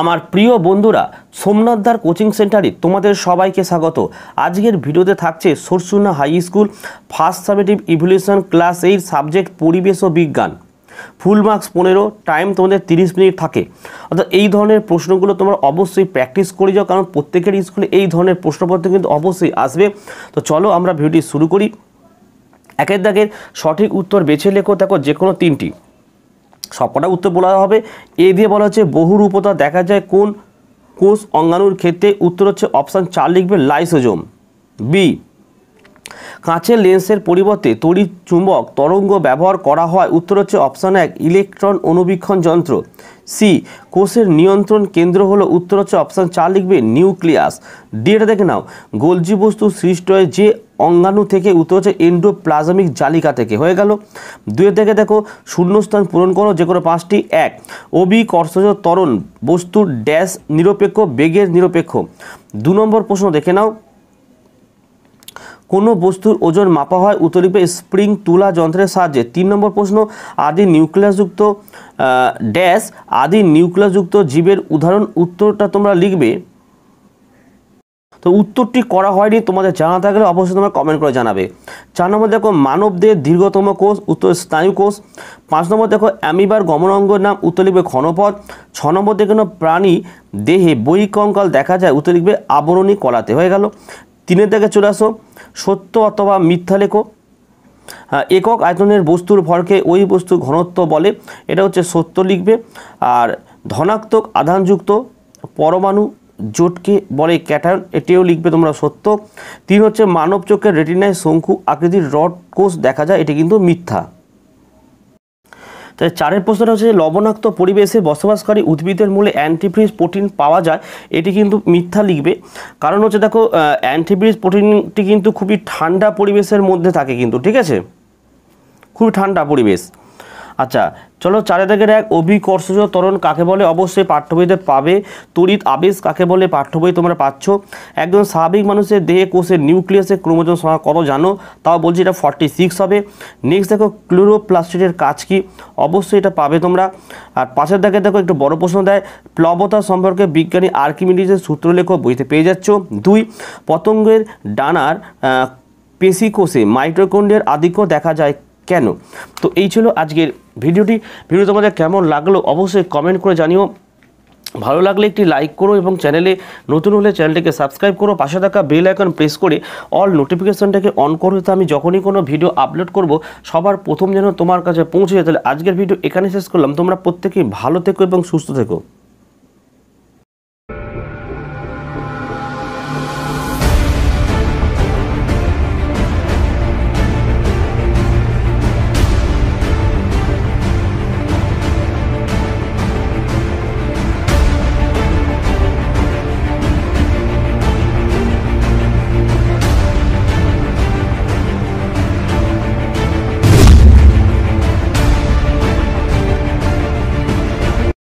আমার প্রিয় বন্ধুরা সোমনাথদার কোচিং সেন্টারে তোমাদের সবাইকে স্বাগত আজকের ভিডিওতে থাকছে Sarsuna high school first subjective evolution class eight subject পরিবেশ ও বিজ্ঞান ফুল মার্কস পনেরো টাইম তোমাদের তিরিশ মিনিট থাকে অর্থাৎ এই ধরনের প্রশ্নগুলো তোমরা অবশ্যই প্র্যাকটিস করে যাও কারণ প্রত্যেকের স্কুলে এই ধরনের প্রশ্নপত্র কিন্তু অবশ্যই আসবে তো চলো আমরা ভিডিওটি শুরু করি একের দাগের সঠিক উত্তর বেছে লেখো দেখো যে কোনো তিনটি সবকটা উত্তর বলা হবে এ দিয়ে বলা হচ্ছে বহুরূপতা দেখা যায় কোন কোষ অঙ্গাণুর ক্ষেত্রে উত্তর হচ্ছে অপশান চার লিখবে লাইসোজোম বি কাঁচের লেন্সের পরিবর্তে তড়িৎ চুম্বক তরঙ্গ ব্যবহার করা হয় উত্তর হচ্ছে অপশান এক ইলেকট্রন অনুবীক্ষণ যন্ত্র সি কোষের নিয়ন্ত্রণ কেন্দ্র হলো উত্তর হচ্ছে অপশান চার লিখবে নিউক্লিয়াস ডি এটা দেখে নাও গোলজি বস্তু সৃষ্ট হয় যে অঙ্গাণু থেকে উত্তর হচ্ছে এন্ডোপ্লাজমিক জালিকা থেকে হয়ে গেল দুয়ে থেকে দেখো শূন্যস্থান পূরণ করো যে কোনো পাঁচটি এক কর্ষজ তরণ বস্তুর ড্যাশ নিরপেক্ষ বেগের নিরপেক্ষ দু নম্বর প্রশ্ন দেখে নাও কোনো বস্তুর ওজন মাপা হয় উত্তরীপে স্প্রিং তুলা যন্ত্রের সাহায্যে তিন নম্বর প্রশ্ন আদি নিউক্লিয়াসযুক্ত ড্যাশ আদি নিউক্লিয়াসযুক্ত জীবের উদাহরণ উত্তরটা তোমরা লিখবে তো উত্তরটি করা হয়নি তোমাদের জানা থাকলে অবশ্যই তোমরা কমেন্ট করে জানাবে চার নম্বর দেখো মানবদের দীর্ঘতম কোষ উত্তর স্নায়ু কোষ পাঁচ নম্বর দেখো অ্যামিবার গমনাঙ্গের নাম উত্তর লিখবে ঘনপথ ছ নম্বর দেখে প্রাণী দেহে কঙ্কাল দেখা যায় উত্তর লিখবে আবরণী কলাতে হয়ে গেল তিনের দিকে চলে আসো সত্য অথবা মিথ্যা লেখো একক আয়তনের বস্তুর ভরকে ওই বস্তুর ঘনত্ব বলে এটা হচ্ছে সত্য লিখবে আর ধনাত্মক আধানযুক্ত পরমাণু জোটকে বলে ক্যাটার এটিও লিখবে তোমরা সত্য তিন হচ্ছে মানব চোখের রেটিনায় শঙ্কু আকৃতির রড কোষ দেখা যায় এটি কিন্তু মিথ্যা তাই চারের প্রশ্নটা হচ্ছে লবণাক্ত পরিবেশে বসবাসকারী উদ্ভিদের মূলে অ্যান্টিফ্রিজ প্রোটিন পাওয়া যায় এটি কিন্তু মিথ্যা লিখবে কারণ হচ্ছে দেখো অ্যান্টিফ্রিজ প্রোটিনটি কিন্তু খুবই ঠান্ডা পরিবেশের মধ্যে থাকে কিন্তু ঠিক আছে খুবই ঠান্ডা পরিবেশ আচ্ছা চলো চারে দাগের এক অভিকর্ষজ তরণ কাকে বলে অবশ্যই পাঠ্যবইতে পাবে তড়িৎ আবেশ কাকে বলে পাঠ্যবই তোমরা পাচ্ছ একজন স্বাভাবিক মানুষের দেহে কোষের নিউক্লিয়াসের ক্রোমোজন সংখ্যা কত জানো তাও বলছি এটা ফর্টি সিক্স হবে নেক্সট দেখো ক্লোরোপ্লাস্টিডের কাজ কি অবশ্যই এটা পাবে তোমরা আর পাশের দাগে দেখো একটু বড় প্রশ্ন দেয় প্লবতা সম্পর্কে বিজ্ঞানী আর্কিমিডিসের সূত্র বইতে পেয়ে যাচ্ছ দুই পতঙ্গের ডানার কোষে মাইক্রোকন্ডের আধিক্য দেখা যায় কেন তো এই ছিল আজকের ভিডিওটি ভিডিও তোমাদের কেমন লাগলো অবশ্যই কমেন্ট করে জানিও ভালো লাগলে একটি লাইক করো এবং চ্যানেলে নতুন হলে চ্যানেলটিকে সাবস্ক্রাইব করো পাশে থাকা বেল আইকন প্রেস করে অল নোটিফিকেশনটাকে অন করো তো আমি যখনই কোনো ভিডিও আপলোড করব সবার প্রথম যেন তোমার কাছে পৌঁছে যায় তাহলে আজকের ভিডিও এখানে শেষ করলাম তোমরা প্রত্যেকেই ভালো থেকো এবং সুস্থ থেকো